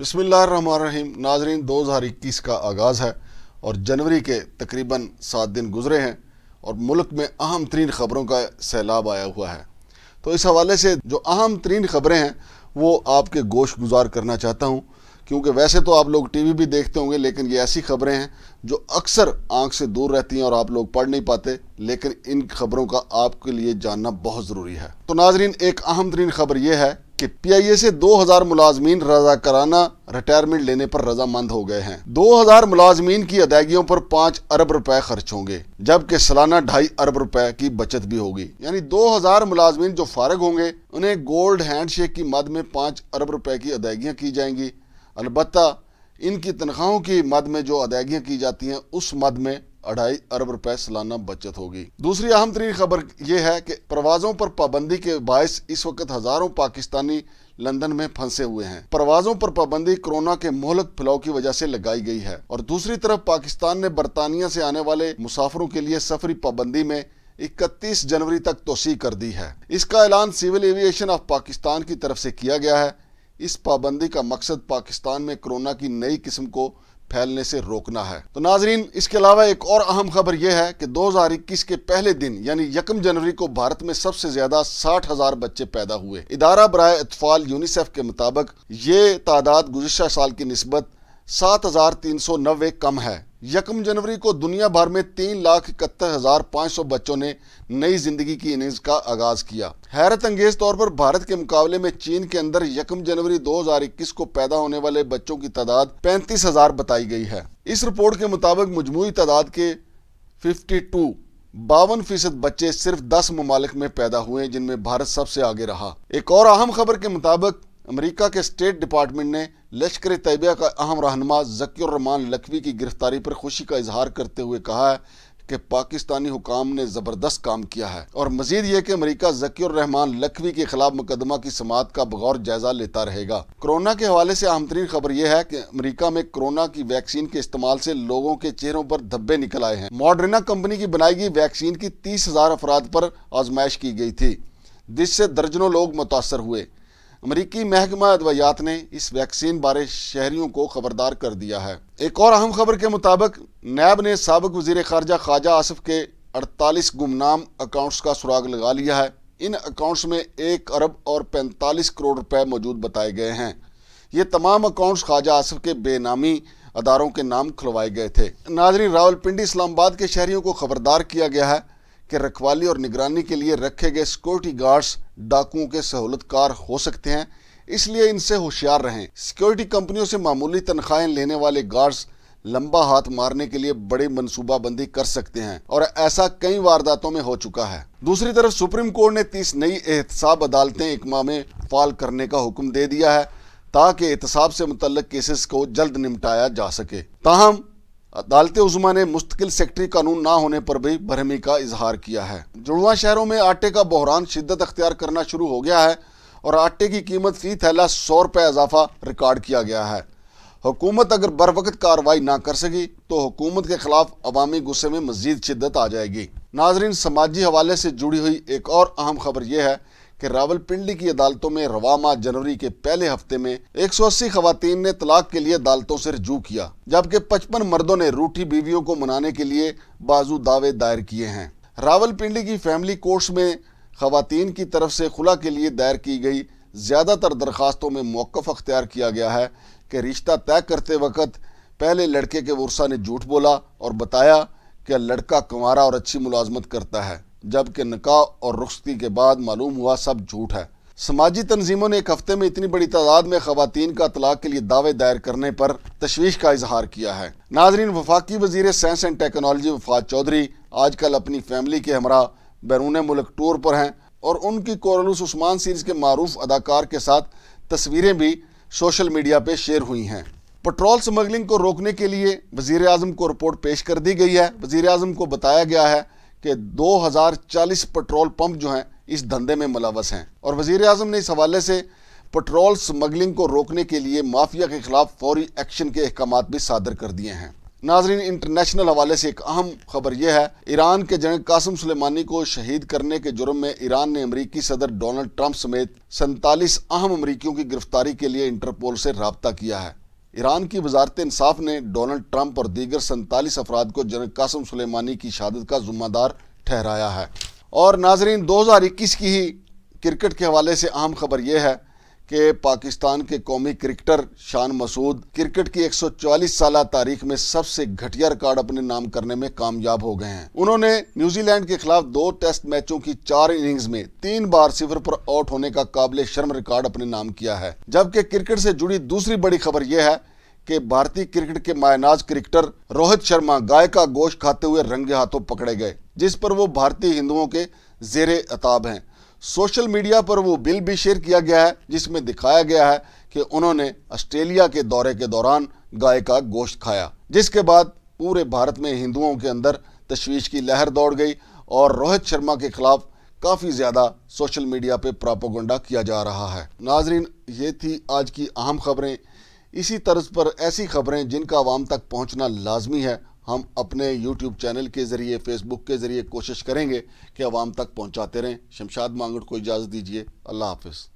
बसमीम नाजरीन दो हज़ार इक्कीस का आगाज़ है और जनवरी के तकरीबन सात दिन गुजरे हैं और मुल्क में अहम तरीन ख़बरों का सैलाब आया हुआ है तो इस हवाले से जो अहम तरीन ख़बरें हैं वो आपके गोश गुजार करना चाहता हूँ क्योंकि वैसे तो आप लोग टीवी भी देखते होंगे लेकिन ये ऐसी खबरें हैं जो अक्सर आँख से दूर रहती हैं और आप लोग पढ़ नहीं पाते लेकिन इन खबरों का आपके लिए जानना बहुत ज़रूरी है तो नाजरीन एक अहम तरीन खबर यह है कि पीआईए से 2000 मुलाजमीन रजाकाराना रिटायरमेंट लेने पर रजामंद हो गए हैं 2000 मुलाजमीन की अदायगियों पर 5 अरब रुपए खर्च होंगे जबकि सालाना ढाई अरब रुपए की बचत भी होगी यानी 2000 मुलाजमीन जो फारग होंगे उन्हें गोल्ड हैंडशेक की मद में 5 अरब रुपए की अदायगियाँ की जाएंगी अलबत्ता इनकी तनख्वाहों की मद में जो अदायगियाँ की जाती हैं उस मद में अढ़ाई अरब रुपए सालाना बचत होगी दूसरी अहम तरीन खबर यह है कि प्रवाजों पर पाबंदी के बायस इस वक्त हजारों पाकिस्तानी लंदन में फंसे हुए हैं प्रवाजों पर पाबंदी कोरोना के मोहलक फैलाव की वजह से लगाई गई है और दूसरी तरफ पाकिस्तान ने बरतानिया से आने वाले मुसाफरों के लिए सफरी पाबंदी में 31 जनवरी तक तोसी कर दी है इसका ऐलान सिविल एविएशन ऑफ पाकिस्तान की तरफ से किया गया है इस पाबंदी का मकसद पाकिस्तान में कोरोना की नई किस्म को फैलने से रोकना है तो नाजरीन इसके अलावा एक और अहम खबर यह है कि 2021 के पहले दिन यानी यकम जनवरी को भारत में सबसे ज्यादा साठ हजार बच्चे पैदा हुए इदारा बरए अतफाल यूनिसेफ के मुताबिक ये तादाद गुजशत साल की नस्बत सात हजार तीन सौ नब्बे कम है यकम जनवरी को दुनिया भर में तीन लाख इकहत्तर हजार पाँच सौ बच्चों ने नई जिंदगी की इनिंग्स का आगाज किया हैरत अंगेज तौर पर भारत के मुकाबले में चीन के अंदर यकम जनवरी इक्कीस को पैदा होने वाले बच्चों की तादाद पैंतीस हजार बताई गई है इस रिपोर्ट के मुताबिक मजमू तादाद के फिफ्टी टू बावन फीसद बच्चे सिर्फ दस ममालिक में पैदा हुए जिनमें भारत सबसे आगे रहा एक और अहम खबर के मुताबिक अमेरिका के स्टेट डिपार्टमेंट ने लश्कर तैयबा का अहम रहनमा जकीरमान लखवी की गिरफ्तारी पर खुशी का इजहार करते हुए कहा है कि पाकिस्तानी हुकाम ने ज़बरदस्त काम किया है और मजीद ये कि अमरीका जकीरहमान लखवी के खिलाफ मुकदमा की समात का बगौर जायजा लेता रहेगा कोरोना के हवाले से अहम तरीन खबर यह है कि अमरीका में कोरोना की वैक्सीन के इस्तेमाल से लोगों के चेहरों पर धब्बे निकल आए हैं मॉडर्ना कंपनी की बनाई गई वैक्सीन की तीस हजार अफराद पर आजमाइश की गई थी जिससे दर्जनों लोग मुतासर हुए अमरीकी महकमा अद्वियात ने इस वैक्सीन बारे शहरीों को खबरदार कर दिया है एक और अहम खबर के मुताबिक नैब ने सबक वजीर खारजा ख्वाजा आसफ के अड़तालीस गुमनाम अकाउंट्स का सुराग लगा लिया है इन अकाउंट्स में एक अरब और पैंतालीस करोड़ रुपए मौजूद बताए गए हैं ये तमाम अकाउंट्स ख्वाजा आसफ के बेनामी अदारों के नाम खुलवाए गए थे नाजरी रावलपिंडी इस्लामाबाद के शहरीों को खबरदार किया गया है कि रखवाली और निगरानी के लिए रखे गए सिक्योरिटी गार्ड्स डाकुओं के सहूलतकार हो सकते हैं इसलिए इनसे होशियार रहें सिक्योरिटी कंपनियों से मामूली तनख्वाहें लेने वाले गार्ड्स लंबा हाथ मारने के लिए बड़ी मनसूबाबंदी कर सकते हैं और ऐसा कई वारदातों में हो चुका है दूसरी तरफ सुप्रीम कोर्ट ने तीस नई एहतसाब अदालतें इकमा में फाल करने का हुक्म दे दिया है ताकि एहतसाब से मुतल केसेस को जल्द निपटाया जा सके ताहम अदालत उजमा ने मुस्तकिल सेक्टरी कानून ना होने पर भी बरहमी का इजहार किया है जुड़वा शहरों में आटे का बहरान शिद्दत अख्तियार करना शुरू हो गया है और आटे की कीमत फी थैला सौ रुपये इजाफा रिकॉर्ड किया गया है हुकूमत अगर बर वक्त कार्रवाई ना कर सकी तो हुकूमत के खिलाफ अवामी गुस्से में मजीद शिद्दत आ जाएगी नाजरीन समाजी हवाले से जुड़ी हुई एक और अहम खबर यह है कि रावलपिंडी की अदालतों में रवामा जनवरी के पहले हफ्ते में 180 खवतान ने तलाक के लिए अदालतों से रजू किया जबकि 55 मर्दों ने रूठी बीवियों को मनाने के लिए बाजू दावे दायर किए हैं रावलपिंडी की फैमिली कोर्ट्स में खवतान की तरफ से खुला के लिए दायर की गई ज़्यादातर दरखास्तों में मौक़ अख्तियार किया गया है कि रिश्ता तय करते वक्त पहले लड़के के वर्षा ने झूठ बोला और बताया कि लड़का कंवारा और अच्छी मुलाजमत करता है जबकि निकाह और रुख्सती के बाद मालूम हुआ सब झूठ है समाजी तनजीमों ने एक हफ्ते में इतनी बड़ी तादाद में खातन का तलाक के लिए दावे दायर करने पर तशवीश का इजहार किया है नाजरीन वफाकी वजीर साइंस एंड टेक्नोलॉजी वफाद चौधरी आजकल अपनी फैमिली के हमरा बैरून मुल्क टूर पर हैं और उनकी कोरलूस उस्मान सीरीज के मरूफ अदाकार के साथ तस्वीरें भी सोशल मीडिया पर शेयर हुई हैं पेट्रोल स्मगलिंग को रोकने के लिए वजीर अजम को रिपोर्ट पेश कर दी गई है वजीर अजम को बताया गया है कि 2040 पेट्रोल पंप जो हैं इस धंधे में मुलवस हैं और वजीर अजम ने इस हवाले से पेट्रोल स्मगलिंग को रोकने के लिए माफिया के खिलाफ फौरी एक्शन के अहकाम भी सादर कर दिए हैं नाजरीन इंटरनेशनल हवाले से एक अहम खबर यह है ईरान के जनरल कासम सुलेमानी को शहीद करने के जुर्म में ईरान ने अमरीकी सदर डोनाल्ड ट्रंप समेत सैंतालीस अहम अमरीकियों की गिरफ्तारी के लिए इंटरपोल से रबता किया है ईरान की वजारत इंसाफ ने डोनल्ड ट्रंप और दीगर सैंतालीस अफराद को जनरल कासम सुलेमानी की शहादत का जुम्मेदार ठहराया है और नाजरीन दो हज़ार इक्कीस की ही क्रिकेट के हवाले से अहम खबर यह है कि पाकिस्तान के कौमी क्रिकेटर शान मसूद क्रिकेट की 144 साल तारीख में सबसे घटिया रिकॉर्ड अपने नाम करने में कामयाब हो गए हैं उन्होंने न्यूजीलैंड के खिलाफ दो टेस्ट मैचों की चार इनिंग्स में तीन बार सिफर पर आउट होने का काबिल शर्म रिकॉर्ड अपने नाम किया है जबकि क्रिकेट से जुड़ी दूसरी बड़ी खबर यह है कि भारतीय क्रिकेट के मायनाज क्रिकेटर रोहित शर्मा गाय का गोश्त खाते हुए रंगे हाथों पकड़े गए जिस पर वो भारतीय हिंदुओं के जेरे अताब हैं सोशल मीडिया पर वो बिल भी शेयर किया गया है जिसमें दिखाया गया है कि उन्होंने ऑस्ट्रेलिया के दौरे के दौरान गाय का गोश्त खाया जिसके बाद पूरे भारत में हिंदुओं के अंदर तशवीश की लहर दौड़ गई और रोहित शर्मा के खिलाफ काफ़ी ज़्यादा सोशल मीडिया पे प्रापोगंडा किया जा रहा है नाजरीन ये थी आज की अहम खबरें इसी तर्ज पर ऐसी खबरें जिनका आवाम तक पहुँचना लाजमी है हम अपने यूट्यूब चैनल के ज़रिए फेसबुक के ज़रिए कोशिश करेंगे कि आवाम तक पहुँचाते रहें शमशाद मांगड़ को इजाज़त दीजिए अल्लाह हाफिज़